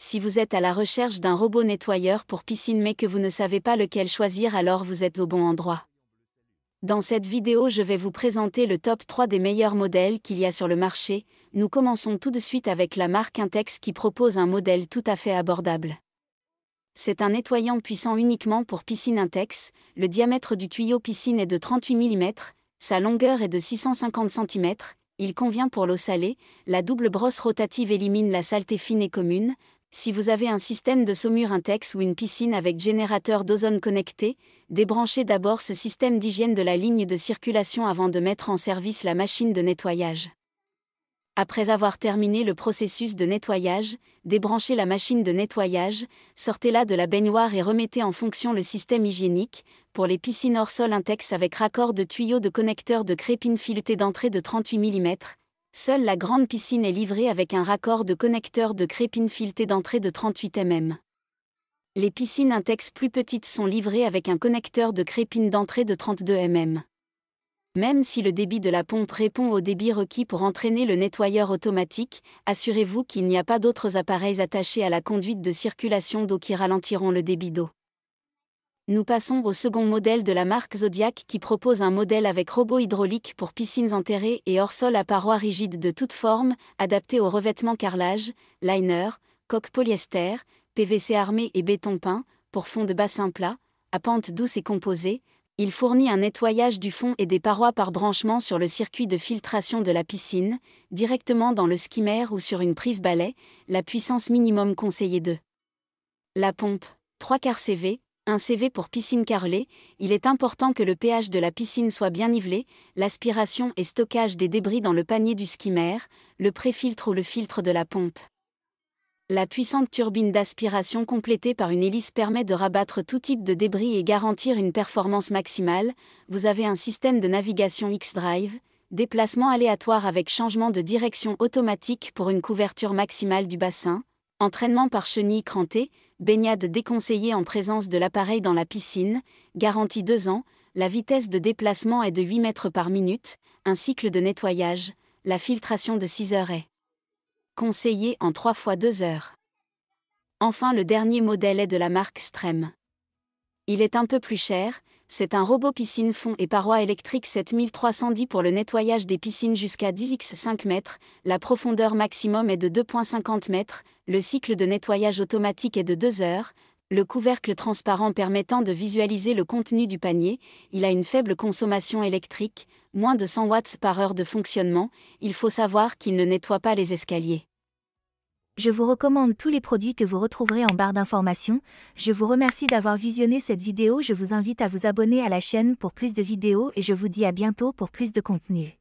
si vous êtes à la recherche d'un robot nettoyeur pour piscine mais que vous ne savez pas lequel choisir alors vous êtes au bon endroit. Dans cette vidéo je vais vous présenter le top 3 des meilleurs modèles qu'il y a sur le marché, nous commençons tout de suite avec la marque Intex qui propose un modèle tout à fait abordable. C'est un nettoyant puissant uniquement pour piscine Intex, le diamètre du tuyau piscine est de 38 mm, sa longueur est de 650 cm, il convient pour l'eau salée, la double brosse rotative élimine la saleté fine et commune, si vous avez un système de saumure Intex ou une piscine avec générateur d'ozone connecté, débranchez d'abord ce système d'hygiène de la ligne de circulation avant de mettre en service la machine de nettoyage. Après avoir terminé le processus de nettoyage, débranchez la machine de nettoyage, sortez-la de la baignoire et remettez en fonction le système hygiénique, pour les piscines hors sol Intex avec raccord de tuyaux de connecteurs de crépine fileté d'entrée de 38 mm, Seule la grande piscine est livrée avec un raccord de connecteur de crépine fileté d'entrée de 38 mm. Les piscines Intex plus petites sont livrées avec un connecteur de crépine d'entrée de 32 mm. Même si le débit de la pompe répond au débit requis pour entraîner le nettoyeur automatique, assurez-vous qu'il n'y a pas d'autres appareils attachés à la conduite de circulation d'eau qui ralentiront le débit d'eau nous passons au second modèle de la marque Zodiac qui propose un modèle avec robot hydraulique pour piscines enterrées et hors sol à parois rigides de toute forme, adapté aux revêtements carrelage, liner, coque polyester, PVC armé et béton peint, pour fond de bassin plat, à pente douce et composée. Il fournit un nettoyage du fond et des parois par branchement sur le circuit de filtration de la piscine, directement dans le skimmer ou sur une prise balai, la puissance minimum conseillée de la pompe 3 quarts CV, un CV pour piscine carrelée, il est important que le pH de la piscine soit bien nivelé, l'aspiration et stockage des débris dans le panier du skimmer, le préfiltre ou le filtre de la pompe. La puissante turbine d'aspiration complétée par une hélice permet de rabattre tout type de débris et garantir une performance maximale. Vous avez un système de navigation X-Drive, déplacement aléatoire avec changement de direction automatique pour une couverture maximale du bassin, entraînement par chenille crantée, baignade déconseillée en présence de l'appareil dans la piscine, garantie 2 ans, la vitesse de déplacement est de 8 mètres par minute, un cycle de nettoyage, la filtration de 6 heures est conseillée en 3 fois 2 heures. Enfin le dernier modèle est de la marque Strem. Il est un peu plus cher, c'est un robot piscine fond et paroi électrique 7310 pour le nettoyage des piscines jusqu'à 10x 5 mètres, la profondeur maximum est de 2,50 mètres, le cycle de nettoyage automatique est de 2 heures, le couvercle transparent permettant de visualiser le contenu du panier, il a une faible consommation électrique, moins de 100 watts par heure de fonctionnement, il faut savoir qu'il ne nettoie pas les escaliers. Je vous recommande tous les produits que vous retrouverez en barre d'information. Je vous remercie d'avoir visionné cette vidéo. Je vous invite à vous abonner à la chaîne pour plus de vidéos et je vous dis à bientôt pour plus de contenu.